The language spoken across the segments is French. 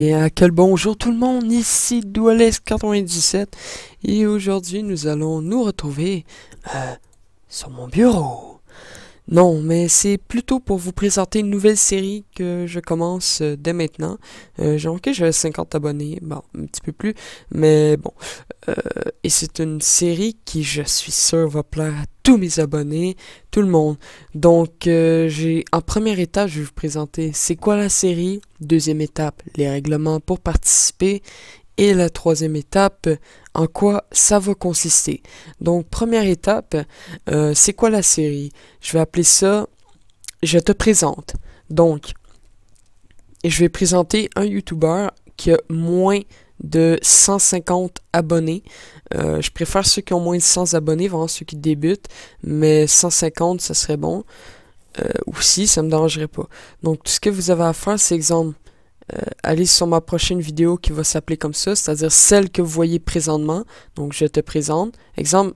Et à euh, quel bonjour tout le monde, ici Douales97 et aujourd'hui nous allons nous retrouver euh, sur mon bureau. Non, mais c'est plutôt pour vous présenter une nouvelle série que je commence euh, dès maintenant. Euh, J'ai j'avais 50 abonnés, bon, un petit peu plus, mais bon. Euh, et c'est une série qui, je suis sûr, va plaire à tous mes abonnés, tout le monde. Donc, euh, j'ai en première étape, je vais vous présenter c'est quoi la série. Deuxième étape, les règlements pour participer. Et la troisième étape, en quoi ça va consister. Donc, première étape, euh, c'est quoi la série? Je vais appeler ça Je te présente. Donc, je vais présenter un YouTuber qui a moins de 150 abonnés. Euh, je préfère ceux qui ont moins de 100 abonnés, vraiment ceux qui débutent, mais 150, ça serait bon. Ou euh, si, ça me dérangerait pas. Donc, tout ce que vous avez à faire, c'est exemple, euh, allez sur ma prochaine vidéo qui va s'appeler comme ça, c'est-à-dire celle que vous voyez présentement. Donc, je te présente. Exemple,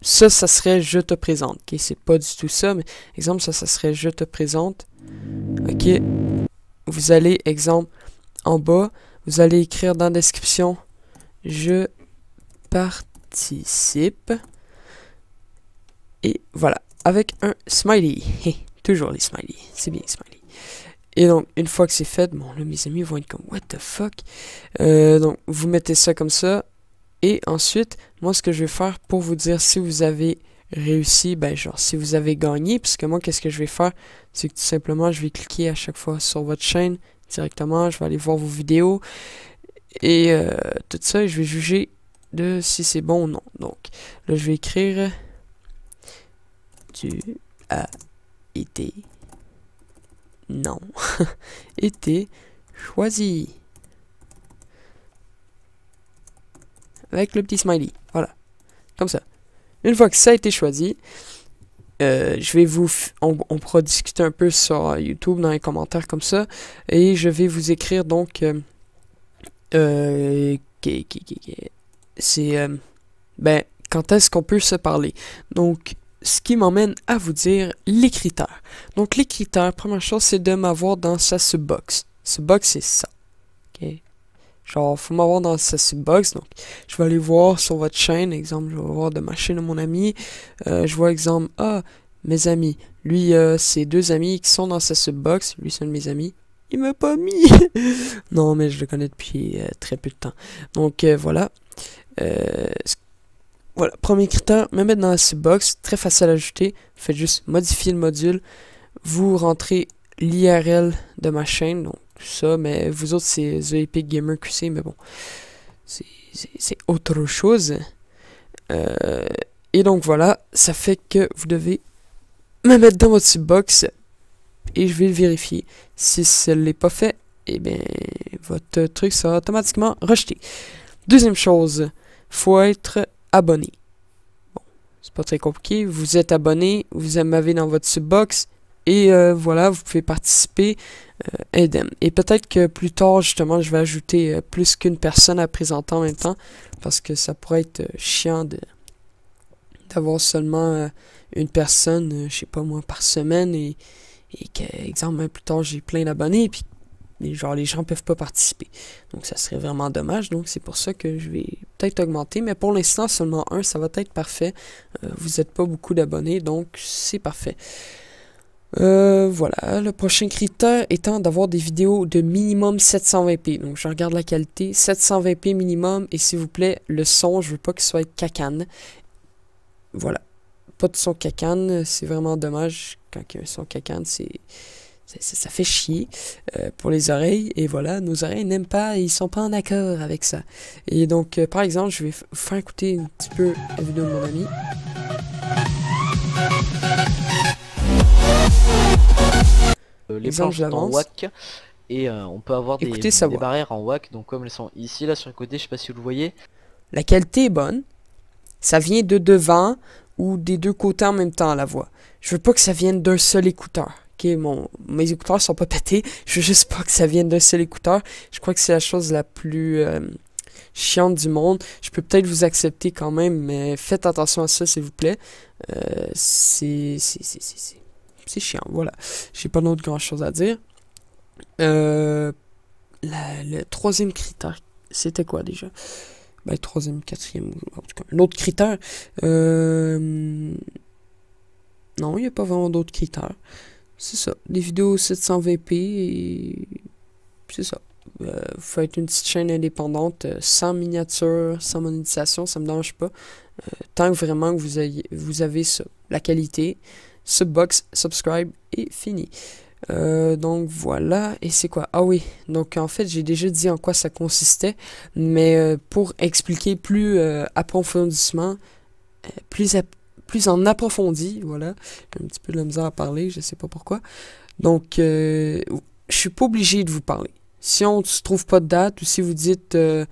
ça, ça serait je te présente. Ok, c'est pas du tout ça, mais exemple, ça, ça serait je te présente. Ok, vous allez, exemple, en bas, vous allez écrire dans la description je participe. Et voilà, avec un smiley. Toujours les smileys, c'est bien smileys. Et donc, une fois que c'est fait, bon, là, mes amis vont être comme, what the fuck? Euh, donc, vous mettez ça comme ça. Et ensuite, moi, ce que je vais faire pour vous dire si vous avez réussi, ben, genre, si vous avez gagné, puisque moi, qu'est-ce que je vais faire? C'est que tout simplement, je vais cliquer à chaque fois sur votre chaîne directement, je vais aller voir vos vidéos et euh, tout ça, je vais juger de si c'est bon ou non. Donc, là, je vais écrire tu as été non, été choisi. Avec le petit smiley, voilà, comme ça. Une fois que ça a été choisi, euh, je vais vous... On, pourra discuter un peu sur YouTube dans les commentaires comme ça, et je vais vous écrire donc... Euh, euh, c'est... Euh, ben, quand est-ce qu'on peut se parler Donc, ce qui m'emmène à vous dire les critères. Donc les critères, première chose, c'est de m'avoir dans sa subbox. Subbox, c'est ça. OK? Genre, faut m'avoir dans sa subbox. Donc, je vais aller voir sur votre chaîne, exemple, je vais voir de ma chaîne mon ami. Euh, je vois exemple, ah, mes amis. Lui, euh, ses deux amis qui sont dans sa subbox. Lui, c'est de mes amis. Il m'a pas mis. non, mais je le connais depuis euh, très peu de temps. Donc, euh, voilà. ce voilà, premier critère, me mettre dans la subbox, très facile à ajouter. Faites juste modifier le module. Vous rentrez l'IRL de ma chaîne, donc ça, mais vous autres, c'est The Epic Gamer QC, mais bon, c'est autre chose. Euh, et donc voilà, ça fait que vous devez me mettre dans votre subbox et je vais le vérifier. Si ce n'est pas fait, et eh bien, votre truc sera automatiquement rejeté. Deuxième chose, faut être abonné. Bon, c'est pas très compliqué. Vous êtes abonné, vous m'avez dans votre subbox. Et euh, voilà, vous pouvez participer euh, Et peut-être que plus tard, justement, je vais ajouter euh, plus qu'une personne à présenter en même temps. Parce que ça pourrait être chiant de d'avoir seulement une personne, je sais pas moi, par semaine. Et, et que, exemple, hein, plus tard, j'ai plein d'abonnés. Et puis, genre, les gens peuvent pas participer. Donc, ça serait vraiment dommage. Donc, c'est pour ça que je vais peut-être augmenter, mais pour l'instant, seulement un, ça va être parfait. Euh, vous n'êtes pas beaucoup d'abonnés, donc c'est parfait. Euh, voilà, le prochain critère étant d'avoir des vidéos de minimum 720p. Donc, je regarde la qualité, 720p minimum, et s'il vous plaît, le son, je veux pas qu'il soit cacane. Voilà, pas de son cacane, c'est vraiment dommage quand il y a un son cacane, c'est ça fait chier euh, pour les oreilles et voilà, nos oreilles n'aiment pas ils sont pas en accord avec ça. Et donc, euh, par exemple, je vais faire écouter un petit peu la vidéo de mon ami. Euh, les planches en et on peut avoir des, des barrières en wack. donc comme elles sont ici là sur le côté, je sais pas si vous le voyez. La qualité est bonne, ça vient de devant ou des deux côtés en même temps à la voix. Je veux pas que ça vienne d'un seul écouteur ok, mon, mes écouteurs sont pas pétés, je veux juste pas que ça vienne d'un seul écouteur. Je crois que c'est la chose la plus euh, chiante du monde. Je peux peut-être vous accepter quand même, mais faites attention à ça, s'il vous plaît. Euh, c'est c'est chiant, voilà. J'ai pas d'autre grand chose à dire. Euh, le troisième critère, c'était quoi déjà le ben, troisième, quatrième, en tout cas, un autre critère. non, il n'y a pas vraiment d'autres critères c'est ça. Des vidéos 720p et c'est ça. Euh, faut être une petite chaîne indépendante, euh, sans miniature, sans monétisation, ça me dérange pas. Euh, tant que vraiment que vous, ayez, vous avez ça, la qualité, subbox, subscribe et fini. Euh, donc voilà, et c'est quoi Ah oui, donc en fait j'ai déjà dit en quoi ça consistait, mais pour expliquer plus approfondissement, plus à plus en approfondi, voilà. J'ai un petit peu de la misère à parler, je ne sais pas pourquoi. Donc, euh, je suis pas obligé de vous parler. Si on ne se trouve pas de date ou si vous dites, euh,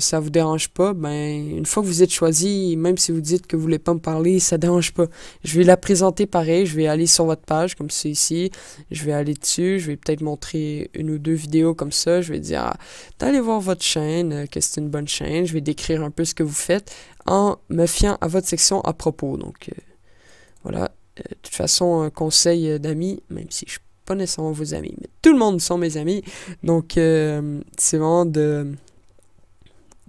ça vous dérange pas, ben une fois que vous êtes choisi, même si vous dites que vous voulez pas me parler, ça dérange pas. Je vais la présenter pareil, je vais aller sur votre page comme c'est ici, je vais aller dessus, je vais peut-être montrer une ou deux vidéos comme ça, je vais dire d'aller ah, voir votre chaîne, euh, que c'est une bonne chaîne, je vais décrire un peu ce que vous faites en me fiant à votre section à propos. Donc euh, voilà, euh, de toute façon un conseil d'amis, même si je pas nécessairement vos amis, mais tout le monde sont mes amis. Donc, c'est vraiment de,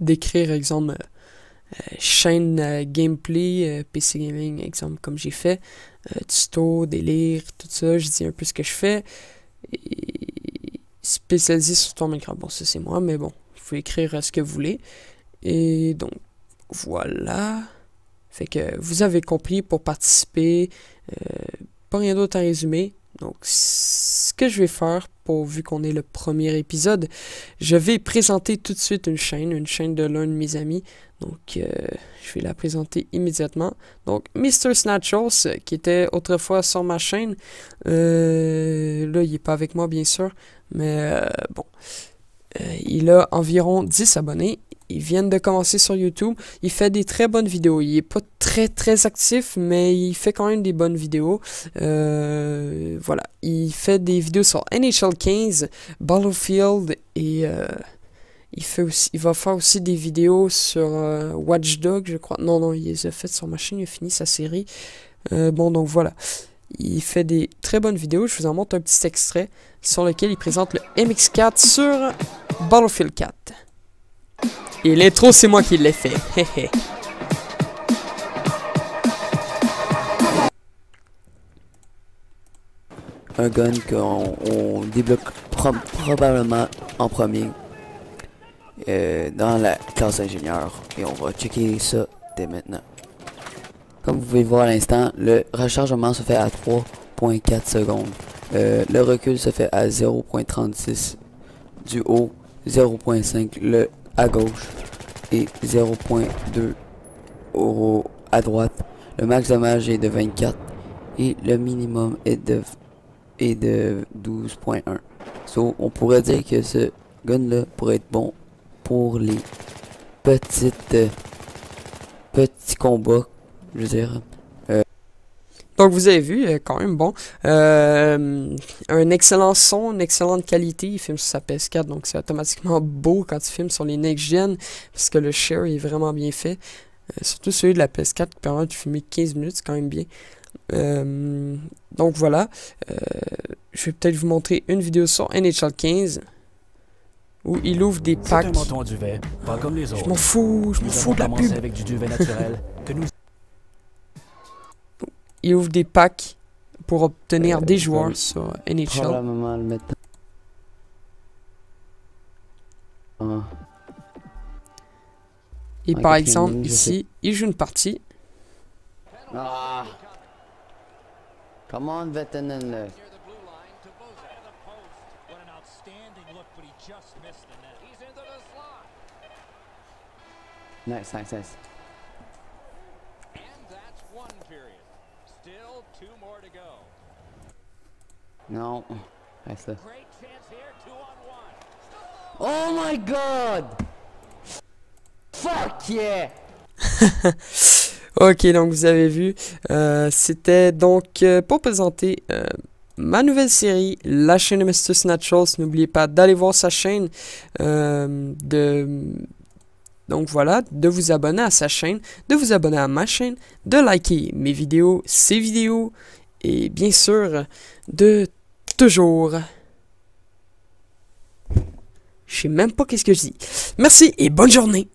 d'écrire, exemple, euh, chaîne euh, gameplay, euh, PC gaming, exemple, comme j'ai fait, tuto, délire, tout ça, je dis un peu ce que je fais. Et spécialisé sur ton micro. Bon, ça c'est moi, mais bon, vous pouvez écrire ce que vous voulez. Et donc, voilà. Fait que vous avez compris pour participer. pas rien d'autre à résumer. Donc, ce que je vais faire, pour, vu qu'on est le premier épisode, je vais présenter tout de suite une chaîne, une chaîne de l'un de mes amis. Donc, euh, je vais la présenter immédiatement. Donc, Mr. Snatchos, euh, qui était autrefois sur ma chaîne. Euh, là, il n'est pas avec moi, bien sûr. Mais bon, il a environ 10 abonnés il vient de commencer sur YouTube. Il fait des très bonnes vidéos. Il est pas très très actif, mais il fait quand même des bonnes vidéos. Euh, voilà. Il fait des vidéos sur NHL 15, Battlefield et euh, il fait aussi, il va faire aussi des vidéos sur Watchdog, euh, Watch je crois. Non non, il les a faites sur ma chaîne. Il a fini sa série. bon donc voilà. Il fait des très bonnes vidéos. Je vous en montre un petit extrait sur lequel il présente le MX4 sur Battlefield 4. Il est trop, c'est moi qui l'ai fait. Un gun qu'on débloque probablement en premier euh, dans la classe ingénieur. Et on va checker ça dès maintenant. Comme vous pouvez voir à l'instant, le rechargement se fait à 3.4 secondes. Euh, le recul se fait à 0.36 du haut, 0.5 le gauche et 0.2 euros à droite. Le max dommage est de 24 et le minimum est de, est de 12.1. So, on pourrait dire que ce gun là pourrait être bon pour les petites euh, petits combats, je veux dire vous avez vu, euh, quand même bon. Euh, un excellent son, une excellente qualité. Il filme sur sa PS4, donc c'est automatiquement beau quand il filme sur les next-gen, parce que le share est vraiment bien fait. Euh, surtout celui de la PS4 qui permet de filmer 15 minutes, c'est quand même bien. donc voilà. je vais peut-être vous montrer une vidéo sur NHL 15 où il ouvre des packs. Un duvet, pas comme les autres. Je m'en fous, je m'en fous de la pub. Avec du duvet naturel. il ouvre des packs pour obtenir euh, des joueurs sur NHL. Et par exemple, ici, il joue une partie. Ah. Come on, Nice, nice, nice. non Oh my god! Fuck yeah! ok, donc vous avez vu, euh, c'était donc euh, pour présenter euh, ma nouvelle série, la chaîne de Mr. Snatchos. N'oubliez pas d'aller voir sa chaîne de donc voilà, de vous abonner à sa chaîne, de vous abonner à ma chaîne, de liker mes vidéos, ses vidéos, et bien sûr, de toujours... Je sais même pas qu'est-ce que je dis. Merci et bonne journée!